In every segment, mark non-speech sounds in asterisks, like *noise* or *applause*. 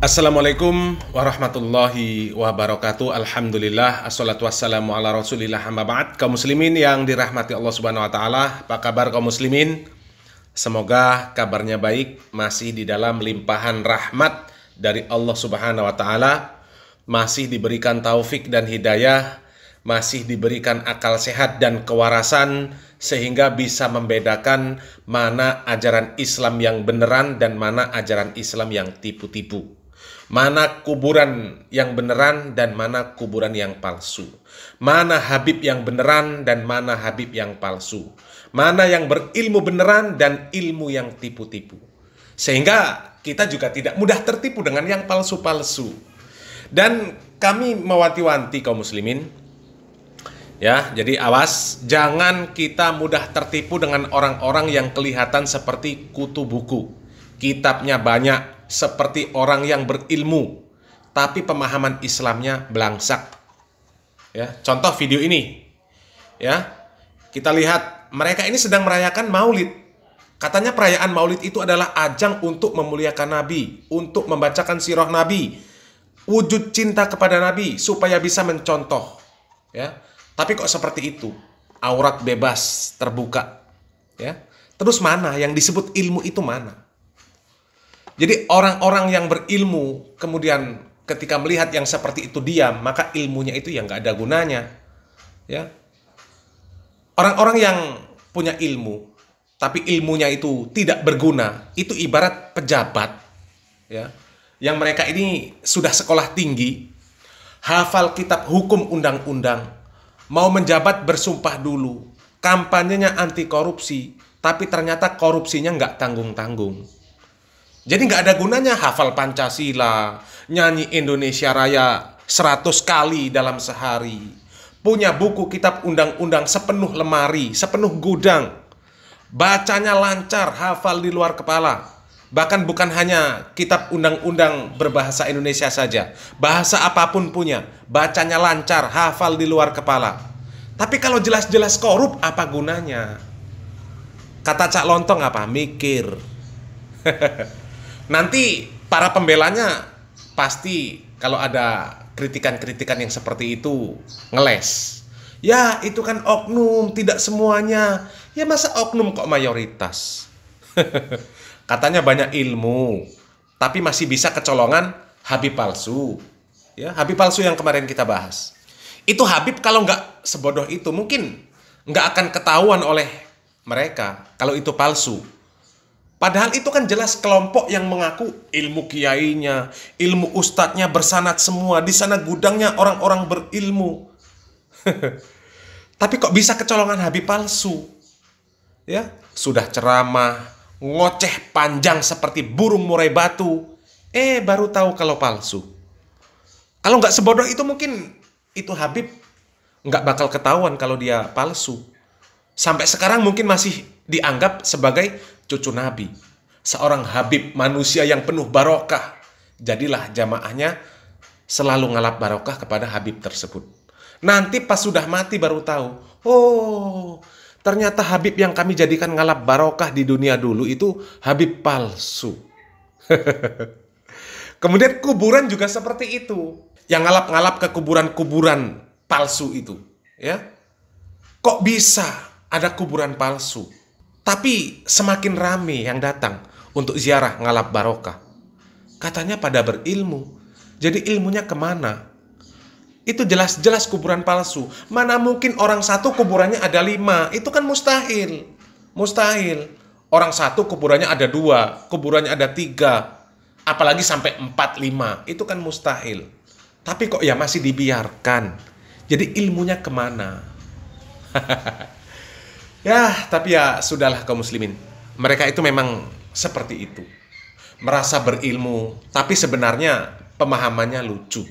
Assalamualaikum warahmatullahi wabarakatuh Alhamdulillah Assalatu wassalamu ala rasulillah amma ba'd Kaum muslimin yang dirahmati Allah subhanahu wa ta'ala Apa kabar kaum muslimin? Semoga kabarnya baik Masih di dalam limpahan rahmat dari Allah subhanahu wa ta'ala Masih diberikan taufik dan hidayah Masih diberikan akal sehat dan kewarasan Sehingga bisa membedakan mana ajaran Islam yang beneran dan mana ajaran Islam yang tipu-tipu Mana kuburan yang beneran dan mana kuburan yang palsu. Mana Habib yang beneran dan mana Habib yang palsu. Mana yang berilmu beneran dan ilmu yang tipu-tipu. Sehingga kita juga tidak mudah tertipu dengan yang palsu-palsu. Dan kami mewanti-wanti kaum muslimin Ya, jadi awas jangan kita mudah tertipu dengan orang-orang yang kelihatan seperti kutu buku. Kitabnya banyak, seperti orang yang berilmu tapi pemahaman Islamnya belangsak. Ya, contoh video ini. Ya. Kita lihat mereka ini sedang merayakan Maulid. Katanya perayaan Maulid itu adalah ajang untuk memuliakan Nabi, untuk membacakan sirah Nabi, wujud cinta kepada Nabi supaya bisa mencontoh. Ya. Tapi kok seperti itu? Aurat bebas terbuka. Ya. Terus mana yang disebut ilmu itu mana? Jadi orang-orang yang berilmu kemudian ketika melihat yang seperti itu diam, maka ilmunya itu yang nggak ada gunanya. Ya. Orang-orang yang punya ilmu tapi ilmunya itu tidak berguna, itu ibarat pejabat ya. Yang mereka ini sudah sekolah tinggi, hafal kitab hukum undang-undang, mau menjabat bersumpah dulu, kampanyenya anti korupsi, tapi ternyata korupsinya nggak tanggung-tanggung jadi nggak ada gunanya hafal Pancasila, nyanyi Indonesia Raya 100 kali dalam sehari, punya buku kitab undang-undang sepenuh lemari, sepenuh gudang, bacanya lancar, hafal di luar kepala. Bahkan bukan hanya kitab undang-undang berbahasa Indonesia saja, bahasa apapun punya, bacanya lancar, hafal di luar kepala. Tapi kalau jelas-jelas korup, apa gunanya? Kata Cak Lontong apa? Mikir. *laughs* nanti para pembelanya pasti kalau ada kritikan-kritikan yang seperti itu ngeles. Ya, itu kan oknum, tidak semuanya. Ya masa oknum kok mayoritas? *laughs* Katanya banyak ilmu, tapi masih bisa kecolongan Habib palsu. Ya, Habib palsu yang kemarin kita bahas. Itu Habib kalau nggak sebodoh itu mungkin nggak akan ketahuan oleh mereka kalau itu palsu. Padahal itu kan jelas kelompok yang mengaku ilmu kiainya, ilmu ustadznya bersanat semua. Di sana gudangnya orang-orang berilmu. *laughs* Tapi kok bisa kecolongan Habib palsu? Ya, sudah ceramah, ngoceh panjang seperti burung murai batu. Eh, baru tahu kalau palsu. Kalau nggak sebodoh itu mungkin itu Habib nggak bakal ketahuan kalau dia palsu sampai sekarang mungkin masih dianggap sebagai cucu Nabi, seorang Habib, manusia yang penuh barokah. Jadilah jamaahnya selalu ngalap barokah kepada Habib tersebut. Nanti pas sudah mati baru tahu, oh ternyata Habib yang kami jadikan ngalap barokah di dunia dulu itu Habib palsu. *laughs* Kemudian kuburan juga seperti itu. Yang ngalap-ngalap ke kuburan-kuburan palsu itu. ya Kok bisa ada kuburan palsu. Tapi semakin rame yang datang untuk ziarah ngalap barokah. Katanya pada berilmu. Jadi ilmunya kemana? Itu jelas-jelas kuburan palsu. Mana mungkin orang satu kuburannya ada lima. Itu kan mustahil. Mustahil. Orang satu kuburannya ada dua. Kuburannya ada tiga. Apalagi sampai empat, lima. Itu kan mustahil. Tapi kok ya masih dibiarkan. Jadi ilmunya kemana? Hahaha. *laughs* Ya, tapi ya sudahlah kaum muslimin. Mereka itu memang seperti itu. Merasa berilmu, tapi sebenarnya pemahamannya lucu.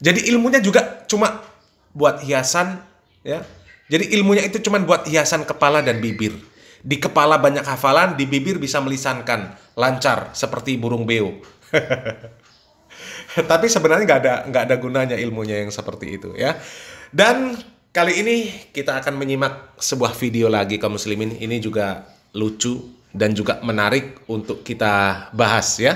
Jadi ilmunya juga cuma buat hiasan, ya. Jadi ilmunya itu cuma buat hiasan kepala dan bibir. Di kepala banyak hafalan, di bibir bisa melisankan lancar seperti burung beo. *laughs* tapi sebenarnya nggak ada nggak ada gunanya ilmunya yang seperti itu ya. Dan Kali ini kita akan menyimak sebuah video lagi kaum muslimin. Ini juga lucu dan juga menarik untuk kita bahas ya.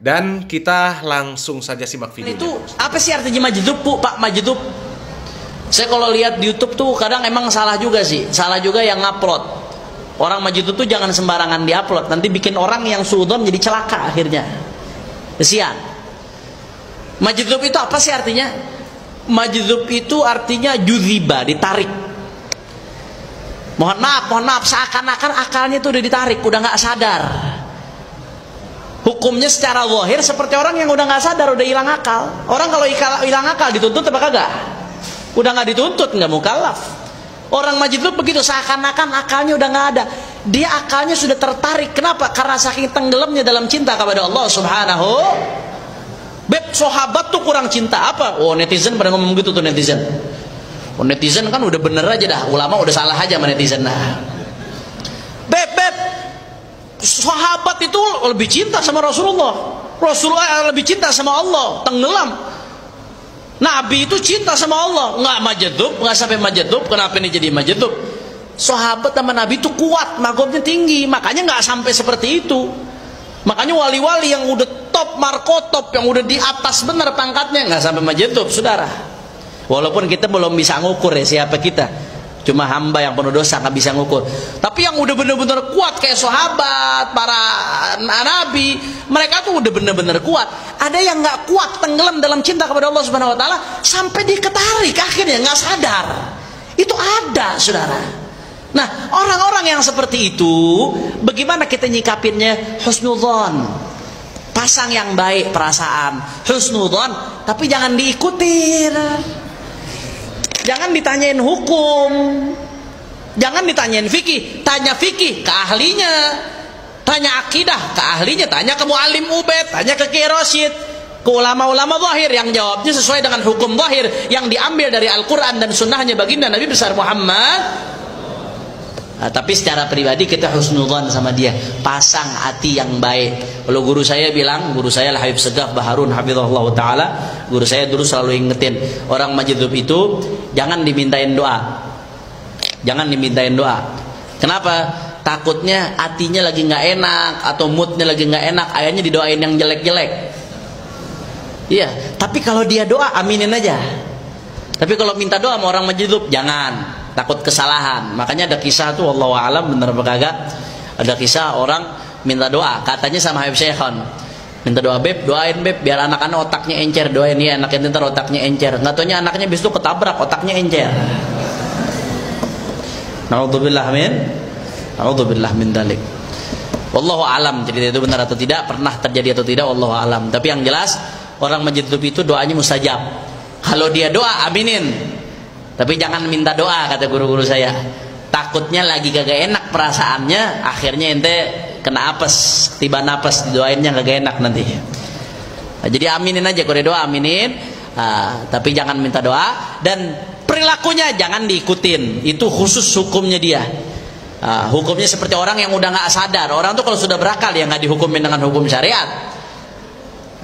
Dan kita langsung saja simak nah, video. Itu apa sih artinya majidup Bu, Pak majidup? Saya kalau lihat di YouTube tuh kadang emang salah juga sih. Salah juga yang ngupload. Orang majidup tuh jangan sembarangan diupload. Nanti bikin orang yang suudon jadi celaka akhirnya. Kesian. Majidup itu apa sih artinya? Majzub itu artinya juziba, ditarik. Mohon maaf, mohon maaf, seakan-akan akalnya itu udah ditarik, udah nggak sadar. Hukumnya secara wahir seperti orang yang udah nggak sadar, udah hilang akal. Orang kalau hilang akal dituntut apa kagak? Udah nggak dituntut, nggak mukallaf. Orang majidub begitu seakan-akan akalnya udah nggak ada. Dia akalnya sudah tertarik. Kenapa? Karena saking tenggelamnya dalam cinta kepada Allah Subhanahu Beb, sahabat tuh kurang cinta apa? Oh, netizen pada ngomong gitu tuh netizen. Oh, netizen kan udah bener aja dah, ulama udah salah aja sama netizen. Nah. Beb, beb, sahabat itu lebih cinta sama Rasulullah. Rasulullah lebih cinta sama Allah, tenggelam. Nabi itu cinta sama Allah, nggak majedup, nggak sampai majedup, Kenapa ini jadi majedup? Sahabat sama Nabi itu kuat, magobnya tinggi, makanya nggak sampai seperti itu. Makanya wali-wali yang udah top markotop yang udah di atas bener pangkatnya nggak sampai majetub saudara walaupun kita belum bisa ngukur ya siapa kita cuma hamba yang penuh dosa nggak bisa ngukur tapi yang udah bener-bener kuat kayak sahabat para nabi mereka tuh udah bener-bener kuat ada yang nggak kuat tenggelam dalam cinta kepada Allah subhanahu wa taala sampai diketarik akhirnya nggak sadar itu ada saudara Nah, orang-orang yang seperti itu, bagaimana kita nyikapinnya? husnudzon pasang yang baik perasaan husnudon tapi jangan diikutin jangan ditanyain hukum jangan ditanyain fikih tanya fikih ke ahlinya tanya akidah ke ahlinya tanya ke mualim ubed tanya ke kiroshid ke ulama-ulama wahir yang jawabnya sesuai dengan hukum wahir yang diambil dari Al-Quran dan sunnahnya baginda Nabi besar Muhammad Uh, tapi secara pribadi kita harus husnudon sama dia. Pasang hati yang baik. Kalau guru saya bilang, guru saya lah Habib Segaf Baharun Habibullah Ta'ala. Guru saya dulu selalu ingetin. Orang majidub itu jangan dimintain doa. Jangan dimintain doa. Kenapa? Takutnya hatinya lagi nggak enak. Atau moodnya lagi nggak enak. Ayahnya didoain yang jelek-jelek. Iya. Tapi kalau dia doa aminin aja. Tapi kalau minta doa sama orang majidub, jangan takut kesalahan makanya ada kisah tuh Allah alam bener berkagak ada kisah orang minta doa katanya sama Habib Syekhon minta doa beb doain beb biar anak-anak otaknya encer doain ya anaknya ntar otaknya encer nggak tanya anaknya bis itu ketabrak otaknya encer Naudzubillah min Naudzubillah min dalik Wallahu alam cerita itu benar atau tidak pernah terjadi atau tidak Wallahu alam tapi yang jelas orang majid itu doanya mustajab kalau dia doa aminin tapi jangan minta doa kata guru-guru saya takutnya lagi kagak enak perasaannya akhirnya ente kena apes tiba napas doainnya kagak enak nanti nah, jadi aminin aja kode doa aminin nah, tapi jangan minta doa dan perilakunya jangan diikutin itu khusus hukumnya dia nah, hukumnya seperti orang yang udah nggak sadar orang tuh kalau sudah berakal ya nggak dihukumin dengan hukum syariat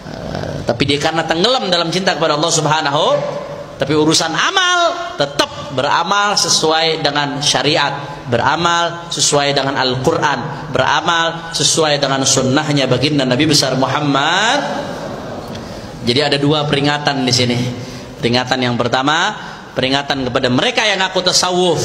ah, tapi dia karena tenggelam dalam cinta kepada Allah Subhanahu tapi urusan amal tetap beramal sesuai dengan syariat beramal sesuai dengan Al-Quran beramal sesuai dengan sunnahnya baginda Nabi besar Muhammad jadi ada dua peringatan di sini peringatan yang pertama peringatan kepada mereka yang aku tasawuf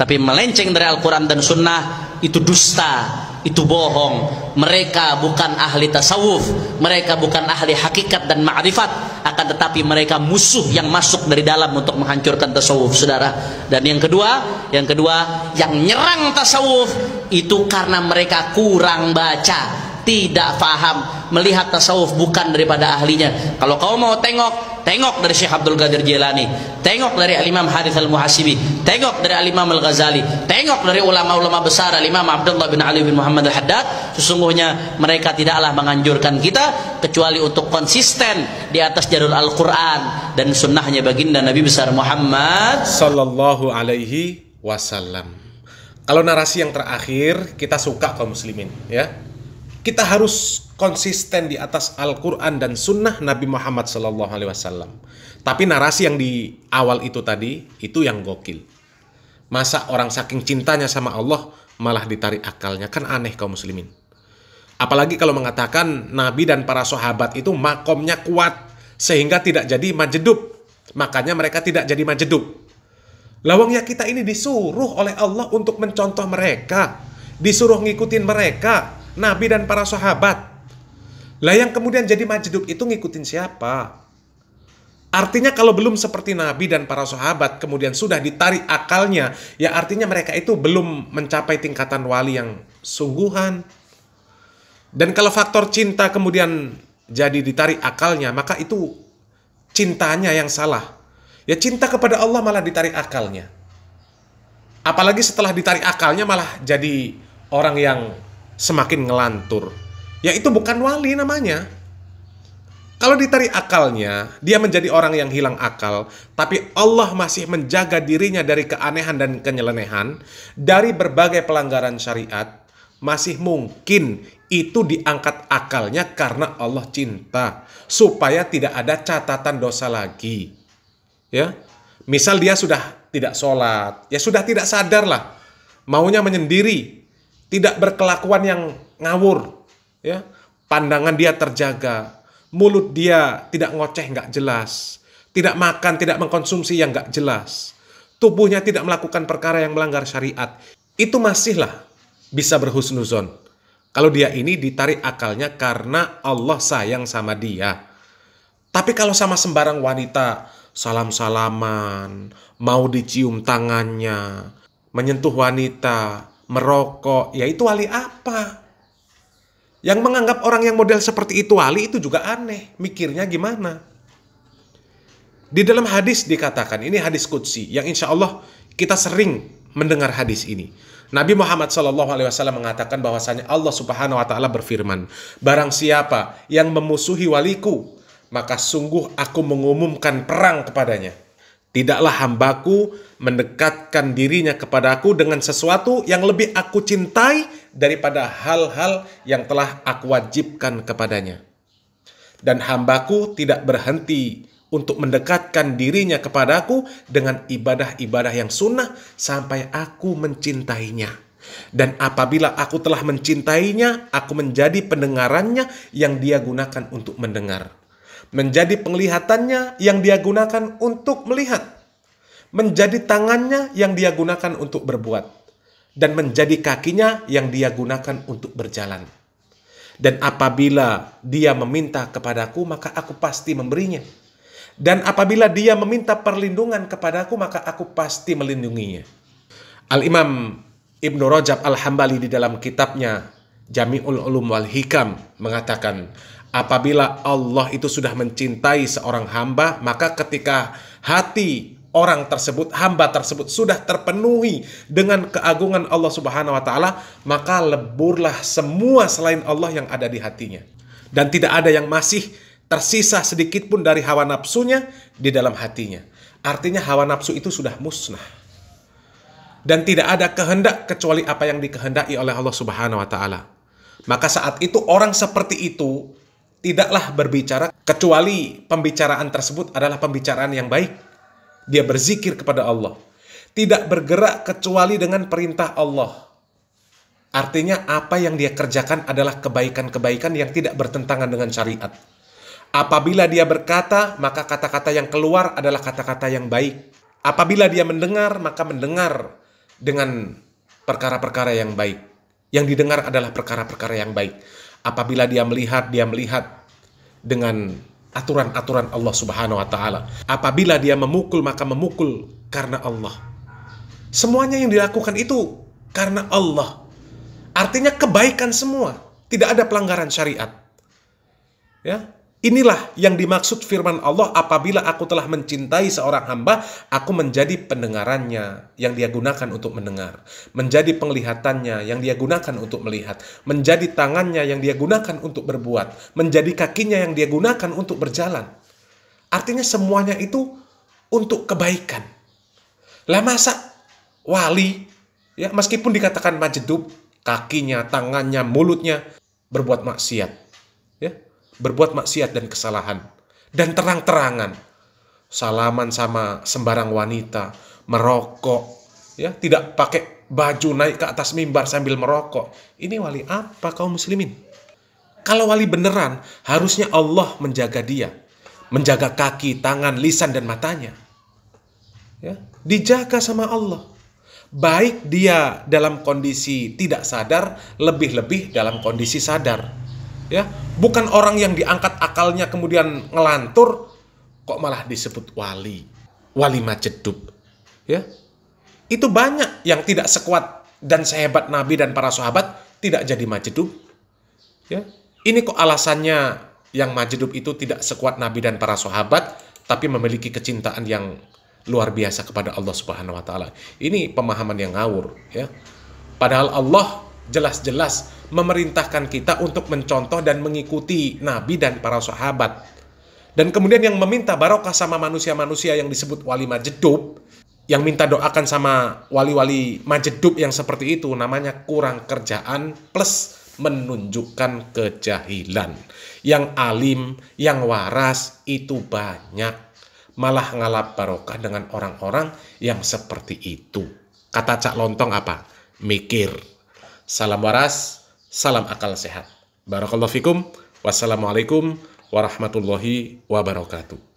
tapi melenceng dari Al-Quran dan sunnah itu dusta itu bohong mereka bukan ahli tasawuf mereka bukan ahli hakikat dan ma'rifat akan tetapi mereka musuh yang masuk dari dalam untuk menghancurkan tasawuf saudara dan yang kedua yang kedua yang nyerang tasawuf itu karena mereka kurang baca tidak faham melihat tasawuf bukan daripada ahlinya kalau kau mau tengok Tengok dari Syekh Abdul Ghadir Jilani, tengok dari Al-Imam Harith Al-Muhasibi, tengok dari Al-Imam Al-Ghazali, tengok dari ulama-ulama besar Al-Imam Abdullah bin Ali bin Muhammad Al-Haddad, sesungguhnya mereka tidaklah menganjurkan kita kecuali untuk konsisten di atas jalur Al-Qur'an dan sunnahnya baginda Nabi besar Muhammad sallallahu alaihi wasallam. Kalau narasi yang terakhir kita suka kaum muslimin ya kita harus konsisten di atas Al-Quran dan Sunnah Nabi Muhammad Sallallahu Alaihi Wasallam. Tapi narasi yang di awal itu tadi itu yang gokil. Masa orang saking cintanya sama Allah malah ditarik akalnya kan aneh kaum muslimin. Apalagi kalau mengatakan Nabi dan para sahabat itu makomnya kuat sehingga tidak jadi majedup. Makanya mereka tidak jadi majedup. Lawangnya kita ini disuruh oleh Allah untuk mencontoh mereka, disuruh ngikutin mereka, Nabi dan para sahabat. Lah yang kemudian jadi majeduk itu ngikutin siapa? Artinya kalau belum seperti Nabi dan para sahabat kemudian sudah ditarik akalnya, ya artinya mereka itu belum mencapai tingkatan wali yang sungguhan. Dan kalau faktor cinta kemudian jadi ditarik akalnya, maka itu cintanya yang salah. Ya cinta kepada Allah malah ditarik akalnya. Apalagi setelah ditarik akalnya malah jadi orang yang semakin ngelantur. Ya itu bukan wali namanya. Kalau ditarik akalnya, dia menjadi orang yang hilang akal, tapi Allah masih menjaga dirinya dari keanehan dan kenyelenehan, dari berbagai pelanggaran syariat, masih mungkin itu diangkat akalnya karena Allah cinta, supaya tidak ada catatan dosa lagi. Ya, misal dia sudah tidak sholat, ya sudah tidak sadar lah, maunya menyendiri, tidak berkelakuan yang ngawur, ya. Pandangan dia terjaga, mulut dia tidak ngoceh nggak jelas, tidak makan, tidak mengkonsumsi yang nggak jelas, tubuhnya tidak melakukan perkara yang melanggar syariat. Itu masihlah bisa berhusnuzon. Kalau dia ini ditarik akalnya karena Allah sayang sama dia. Tapi kalau sama sembarang wanita, salam-salaman, mau dicium tangannya, menyentuh wanita, merokok, ya itu wali apa? Yang menganggap orang yang model seperti itu wali itu juga aneh, mikirnya gimana? Di dalam hadis dikatakan, ini hadis kudsi, yang insya Allah kita sering mendengar hadis ini. Nabi Muhammad SAW mengatakan bahwasanya Allah Subhanahu wa taala berfirman, "Barang siapa yang memusuhi waliku, maka sungguh aku mengumumkan perang kepadanya." Tidaklah hambaku mendekatkan dirinya kepada Aku dengan sesuatu yang lebih aku cintai daripada hal-hal yang telah aku wajibkan kepadanya. Dan hambaku tidak berhenti untuk mendekatkan dirinya kepadaku dengan ibadah-ibadah yang sunnah sampai aku mencintainya. Dan apabila aku telah mencintainya, aku menjadi pendengarannya yang dia gunakan untuk mendengar menjadi penglihatannya yang dia gunakan untuk melihat, menjadi tangannya yang dia gunakan untuk berbuat, dan menjadi kakinya yang dia gunakan untuk berjalan. Dan apabila dia meminta kepadaku, maka aku pasti memberinya. Dan apabila dia meminta perlindungan kepadaku, maka aku pasti melindunginya. Al-Imam Ibnu Rajab Al-Hambali di dalam kitabnya Jami'ul Ulum wal Hikam mengatakan, Apabila Allah itu sudah mencintai seorang hamba, maka ketika hati orang tersebut, hamba tersebut sudah terpenuhi dengan keagungan Allah Subhanahu wa taala, maka leburlah semua selain Allah yang ada di hatinya. Dan tidak ada yang masih tersisa sedikit pun dari hawa nafsunya di dalam hatinya. Artinya hawa nafsu itu sudah musnah. Dan tidak ada kehendak kecuali apa yang dikehendaki oleh Allah Subhanahu wa taala. Maka saat itu orang seperti itu tidaklah berbicara kecuali pembicaraan tersebut adalah pembicaraan yang baik. Dia berzikir kepada Allah. Tidak bergerak kecuali dengan perintah Allah. Artinya apa yang dia kerjakan adalah kebaikan-kebaikan yang tidak bertentangan dengan syariat. Apabila dia berkata, maka kata-kata yang keluar adalah kata-kata yang baik. Apabila dia mendengar, maka mendengar dengan perkara-perkara yang baik. Yang didengar adalah perkara-perkara yang baik apabila dia melihat dia melihat dengan aturan-aturan Allah Subhanahu wa taala. Apabila dia memukul maka memukul karena Allah. Semuanya yang dilakukan itu karena Allah. Artinya kebaikan semua, tidak ada pelanggaran syariat. Ya. Inilah yang dimaksud firman Allah apabila aku telah mencintai seorang hamba, aku menjadi pendengarannya yang dia gunakan untuk mendengar, menjadi penglihatannya yang dia gunakan untuk melihat, menjadi tangannya yang dia gunakan untuk berbuat, menjadi kakinya yang dia gunakan untuk berjalan. Artinya semuanya itu untuk kebaikan. Lah masa wali, ya meskipun dikatakan majedub, kakinya, tangannya, mulutnya berbuat maksiat. Ya, berbuat maksiat dan kesalahan dan terang-terangan salaman sama sembarang wanita, merokok, ya tidak pakai baju naik ke atas mimbar sambil merokok. Ini wali apa kaum muslimin? Kalau wali beneran, harusnya Allah menjaga dia, menjaga kaki, tangan, lisan dan matanya. Ya, dijaga sama Allah. Baik dia dalam kondisi tidak sadar, lebih-lebih dalam kondisi sadar. Ya, Bukan orang yang diangkat akalnya kemudian ngelantur, kok malah disebut wali. Wali majedup. Ya. Itu banyak yang tidak sekuat dan sehebat Nabi dan para sahabat tidak jadi majedup. Ya. Ini kok alasannya yang majedub itu tidak sekuat Nabi dan para sahabat, tapi memiliki kecintaan yang luar biasa kepada Allah Subhanahu wa taala. Ini pemahaman yang ngawur ya. Padahal Allah jelas-jelas memerintahkan kita untuk mencontoh dan mengikuti nabi dan para sahabat. Dan kemudian yang meminta barokah sama manusia-manusia yang disebut wali majedub, yang minta doakan sama wali-wali majedub yang seperti itu, namanya kurang kerjaan plus menunjukkan kejahilan. Yang alim, yang waras itu banyak. Malah ngalap barokah dengan orang-orang yang seperti itu. Kata Cak Lontong apa? Mikir salam waras, salam akal sehat. Barakallahu fikum, wassalamualaikum warahmatullahi wabarakatuh.